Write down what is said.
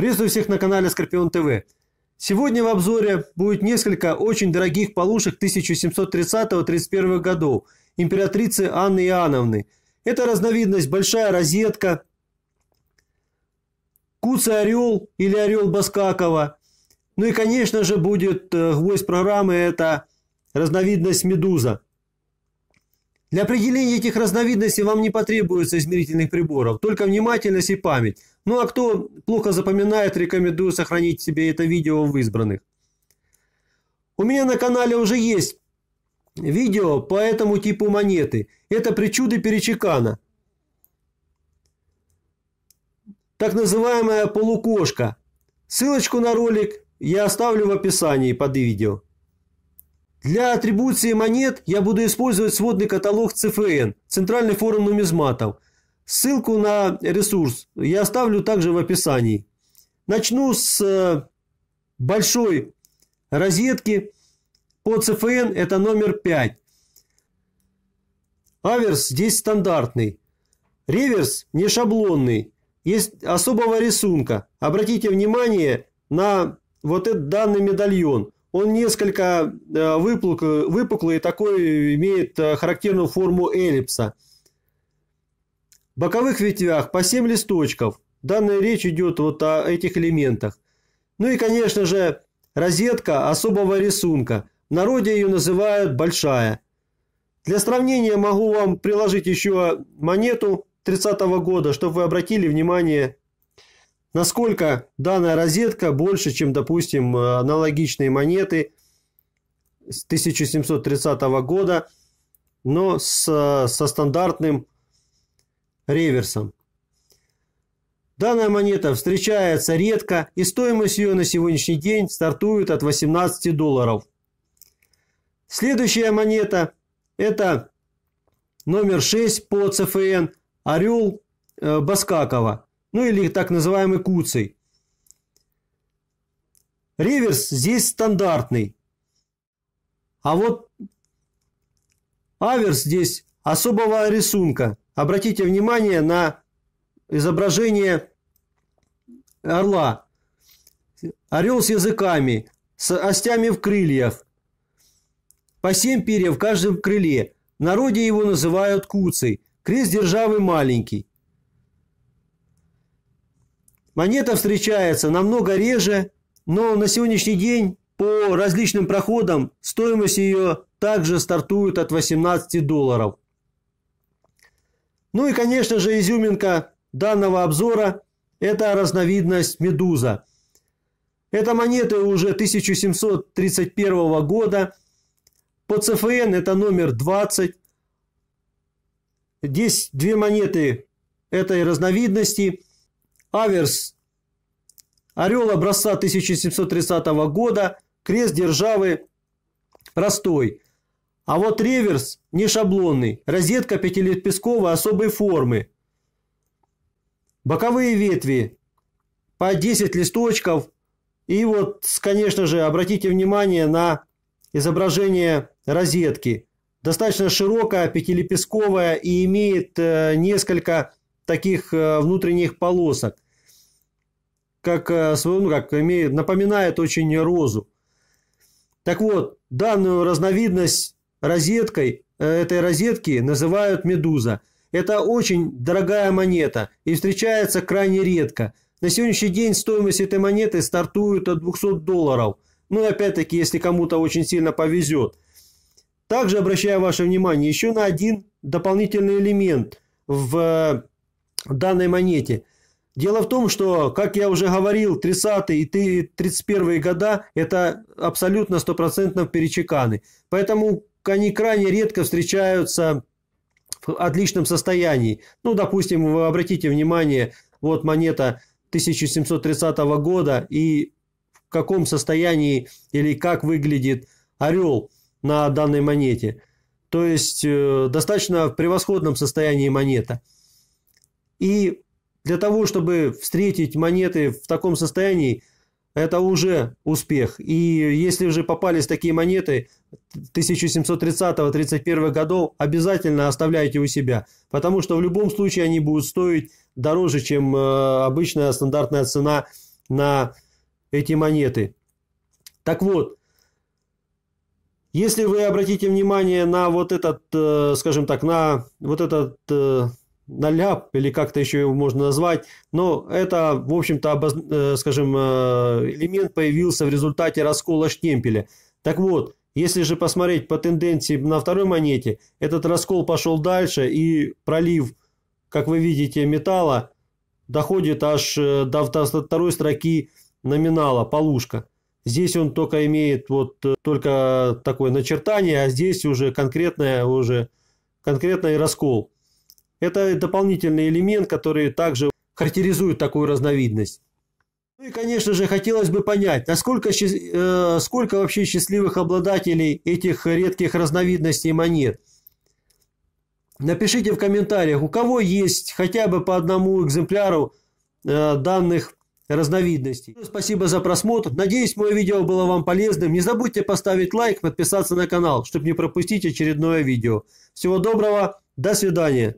Приветствую всех на канале Скорпион ТВ. Сегодня в обзоре будет несколько очень дорогих полушек 1730-31 годов императрицы Анны Иоанновны. Это разновидность большая розетка, куцый орел или орел Баскакова. Ну и, конечно же, будет э, гвоздь программы, это разновидность медуза. Для определения этих разновидностей вам не потребуется измерительных приборов, только внимательность и память. Ну а кто плохо запоминает, рекомендую сохранить себе это видео в избранных. У меня на канале уже есть видео по этому типу монеты. Это причуды перечекана. Так называемая полукошка. Ссылочку на ролик я оставлю в описании под видео. Для атрибуции монет я буду использовать сводный каталог ЦФН, Центральный форум нумизматов – Ссылку на ресурс я оставлю также в описании. Начну с э, большой розетки по CFN, это номер 5. Аверс здесь стандартный. Реверс не шаблонный, есть особого рисунка. Обратите внимание на вот этот данный медальон. Он несколько э, выпуклый, выпуклый такой имеет э, характерную форму эллипса боковых ветвях по 7 листочков. Данная речь идет вот о этих элементах. Ну и, конечно же, розетка особого рисунка. В народе ее называют «большая». Для сравнения могу вам приложить еще монету 30 -го года, чтобы вы обратили внимание, насколько данная розетка больше, чем, допустим, аналогичные монеты с 1730 -го года, но с, со стандартным реверсом. Данная монета встречается редко и стоимость ее на сегодняшний день стартует от 18 долларов. Следующая монета это номер 6 по ЦФН Орел э, Баскакова, ну или так называемый Куцей. Реверс здесь стандартный. А вот аверс здесь особого рисунка. Обратите внимание на изображение орла. Орел с языками, с остями в крыльях. По семь перьев в каждом крыле. В народе его называют куцей. Крест державы маленький. Монета встречается намного реже, но на сегодняшний день по различным проходам стоимость ее также стартует от 18 долларов. Ну и, конечно же, изюминка данного обзора – это разновидность «Медуза». Это монеты уже 1731 года. По ЦФН это номер 20. Здесь две монеты этой разновидности. Аверс Орел образца 1730 года, крест державы простой. А вот реверс не шаблонный, розетка пятилепестковой особой формы. Боковые ветви по 10 листочков. И вот, конечно же, обратите внимание на изображение розетки. Достаточно широкая, пятилепестковая и имеет э, несколько таких э, внутренних полосок. Как, э, ну, как имеет, напоминает очень розу. Так вот, данную разновидность Розеткой э, этой розетки называют медуза. Это очень дорогая монета и встречается крайне редко. На сегодняшний день стоимость этой монеты стартует от 200 долларов. Ну, опять-таки, если кому-то очень сильно повезет. Также обращаю ваше внимание еще на один дополнительный элемент в э, данной монете. Дело в том, что, как я уже говорил, 30 и 31 года это абсолютно стопроцентно перечеканы. Поэтому они крайне редко встречаются в отличном состоянии. Ну, допустим, вы обратите внимание, вот монета 1730 года и в каком состоянии или как выглядит орел на данной монете. То есть э, достаточно в превосходном состоянии монета. И для того, чтобы встретить монеты в таком состоянии, это уже успех. И если же попались такие монеты 1730-31 годов, обязательно оставляйте у себя, потому что в любом случае они будут стоить дороже, чем э, обычная стандартная цена на эти монеты. Так вот, если вы обратите внимание на вот этот, э, скажем так, на вот этот э, наляп, или как-то еще его можно назвать, но это, в общем-то, обоз... Э, скажем, э, элемент появился в результате раскола штемпеля. Так вот, если же посмотреть по тенденции на второй монете, этот раскол пошел дальше, и пролив, как вы видите, металла доходит аж э, до второй строки номинала, полушка. Здесь он только имеет вот только такое начертание, а здесь уже конкретное, уже конкретный раскол. Это дополнительный элемент, который также характеризует такую разновидность. Ну и, конечно же, хотелось бы понять, насколько, э, сколько вообще счастливых обладателей этих редких разновидностей монет. Напишите в комментариях, у кого есть хотя бы по одному экземпляру э, данных разновидностей. Спасибо за просмотр. Надеюсь, мое видео было вам полезным. Не забудьте поставить лайк, подписаться на канал, чтобы не пропустить очередное видео. Всего доброго, до свидания.